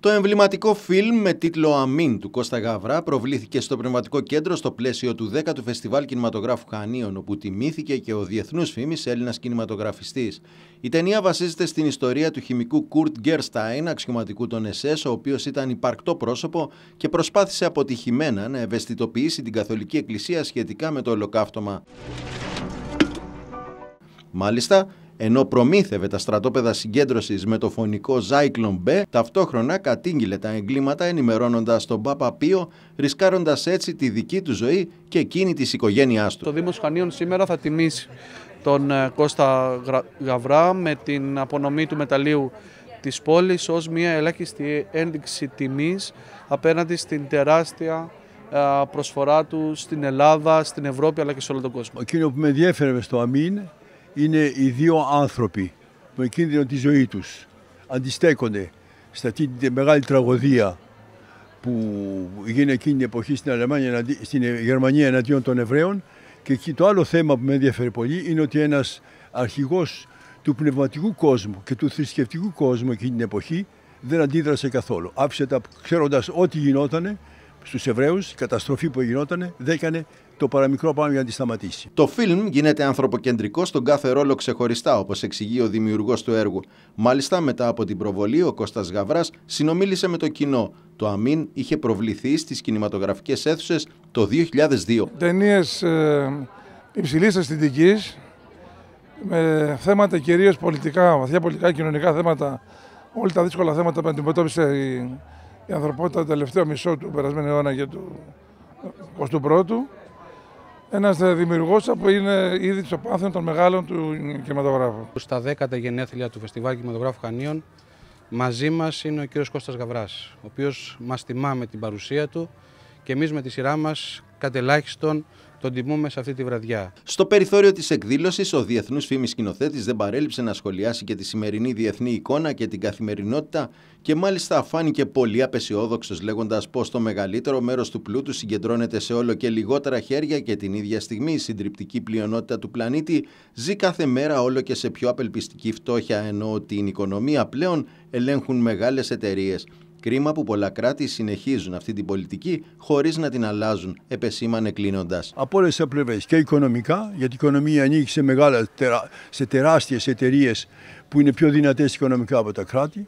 Το εμβληματικό φιλμ με τίτλο Αμήν του Κώστα Γαβρά προβλήθηκε στο Πνευματικό Κέντρο στο πλαίσιο του 10ου Φεστιβάλ Κινηματογράφου Χανίων, όπου τιμήθηκε και ο διεθνούς φήμης Έλληνας κινηματογραφιστής. Η ταινία βασίζεται στην ιστορία του χημικού Κουρτ Γκέρσταϊν, αξιωματικού των ΕΣΕΣ, ο οποίος ήταν υπαρκτό πρόσωπο και προσπάθησε αποτυχημένα να ευαισθητοποιήσει την Καθολική Εκκλησία σχετικά με το ολοκαύτωμα. Μάλιστα, ενώ προμήθευε τα στρατόπεδα συγκέντρωσης με το φωνικό Zyklon B, ταυτόχρονα κατήγγειλε τα εγκλήματα ενημερώνοντας τον Πάπα Πίο, ρισκάροντας έτσι τη δική του ζωή και εκείνη της οικογένειάς του. Το Δήμος Χανίων σήμερα θα τιμήσει τον ε, Κώστα Γαβρά με την απονομή του μεταλλίου της πόλης ως μια ελάχιστη ένδειξη τιμής απέναντι στην τεράστια ε, προσφορά του στην Ελλάδα, στην Ευρώπη αλλά και σε όλο τον κόσμο. Εκείνο που με ενδιέφερε στο Αμήν είναι οι δύο άνθρωποι με κίνδυνο τη ζωή τους. Αντιστέκονται σε αυτή τη μεγάλη τραγωδία που γίνεται εκείνη την εποχή στην, Αλεμάνια, στην Γερμανία εναντίον των Εβραίων και εκεί το άλλο θέμα που με ενδιαφέρει πολύ είναι ότι ένας αρχηγός του πνευματικού κόσμου και του θρησκευτικού κόσμου εκείνη την εποχή δεν αντίδρασε καθόλου. Άφησε τα ξέροντας ό,τι γινότανε στους Εβραίους, η καταστροφή που γινότανε, δεν έκανε το παραμικρό πάνω για να τη σταματήσει. Το φιλμ γίνεται ανθρωποκεντρικό στον κάθε ρόλο ξεχωριστά, όπως εξηγεί ο δημιουργός του έργου. Μάλιστα, μετά από την προβολή, ο Κώστας Γαβράς συνομίλησε με το κοινό. Το Αμήν είχε προβληθεί στις κινηματογραφικές αίθουσες το 2002. Ταινίες ε, υψηλής αισθητικής, με θέματα κυρίως πολιτικά, βαθιά πολιτικά, κοινωνικά θέματα, όλα τα δύσκολα θέματα που αντιμετώπισε η, η ανθρωπότητα το τελευταίο μισό του περασμένου αιώνα και ε, του 21ου ένας ε, δημιουργός που είναι ήδη στο πάθος των μεγάλων του κινηματογράφου. Στα 10 γενέθλια του Φεστιβάλ Κινηματογράφου Χανίων μαζί μας είναι ο κύριος Κώστας Γαβράς, ο οποίος μας τιμά με την παρουσία του και εμείς με τη σειρά μας κατελάχιστον τον τιμούμε σε αυτή τη βραδιά. Στο περιθώριο της εκδήλωσης, ο διεθνούς φήμης σκηνοθέτης δεν παρέλειψε να σχολιάσει και τη σημερινή διεθνή εικόνα και την καθημερινότητα και μάλιστα φάνηκε πολύ απεσιόδοξος λέγοντας πως το μεγαλύτερο μέρος του πλούτου συγκεντρώνεται σε όλο και λιγότερα χέρια και την ίδια στιγμή η συντριπτική πλειονότητα του πλανήτη ζει κάθε μέρα όλο και σε πιο απελπιστική φτώχεια ενώ την οικονομία πλέον ελέγχουν μεγάλες εταιρείες. Κρίμα που πολλά κράτη συνεχίζουν αυτή την πολιτική χωρίς να την αλλάζουν, επεσήμανε κλείνοντας. Από όλες τις πλευρές και οικονομικά, γιατί η οικονομία ανήκει σε, σε τεράστιες εταιρείες που είναι πιο δυνατές οικονομικά από τα κράτη.